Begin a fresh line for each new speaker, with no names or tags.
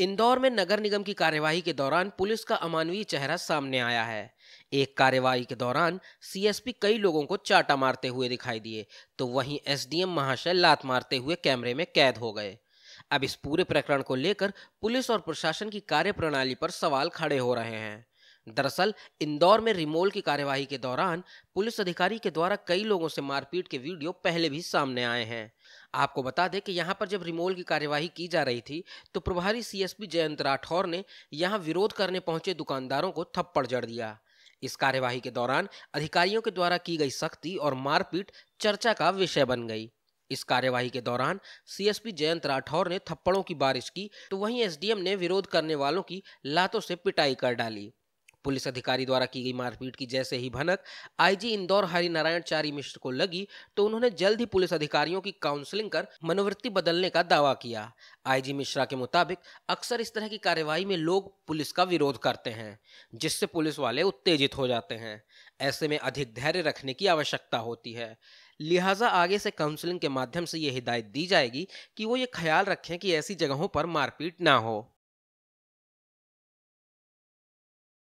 इंदौर में नगर निगम की कार्यवाही के दौरान पुलिस का अमानवीय चेहरा सामने आया है एक कार्यवाही के दौरान सीएसपी कई लोगों को चाटा मारते हुए दिखाई दिए तो वहीं एसडीएम महाशय लात मारते हुए कैमरे में कैद हो गए अब इस पूरे प्रकरण को लेकर पुलिस और प्रशासन की कार्यप्रणाली पर सवाल खड़े हो रहे हैं दरअसल इंदौर में रिमोल की कार्यवाही के दौरान पुलिस अधिकारी के द्वारा कई लोगों से मारपीट के वीडियो पहले भी सामने आए हैं आपको बता दें कि यहां पर जब रिमोल की कार्यवाही की जा रही थी तो प्रभारी सीएसपी जयंत राठौर ने यहां विरोध करने पहुंचे दुकानदारों को थप्पड़ जड़ दिया इस कार्यवाही के दौरान अधिकारियों के द्वारा की गई सख्ती और मारपीट चर्चा का विषय बन गई इस कार्यवाही के दौरान सीएसपी जयंत राठौर ने थप्पड़ों की बारिश की तो वहीं एसडीएम ने विरोध करने वालों की लातों से पिटाई कर डाली पुलिस अधिकारी द्वारा की गई मारपीट की जैसे ही भनक आईजी इंदौर हरिनारायण चारी मिश्र को लगी तो उन्होंने जल्द ही पुलिस अधिकारियों की काउंसलिंग कर मनोवृत्ति बदलने का दावा किया आईजी मिश्रा के मुताबिक अक्सर इस तरह की कार्यवाही में लोग पुलिस का विरोध करते हैं जिससे पुलिस वाले उत्तेजित हो जाते हैं ऐसे में अधिक धैर्य रखने की आवश्यकता होती है लिहाजा आगे से काउंसलिंग के माध्यम से ये हिदायत दी जाएगी कि वो ये ख्याल रखें कि ऐसी जगहों पर मारपीट ना हो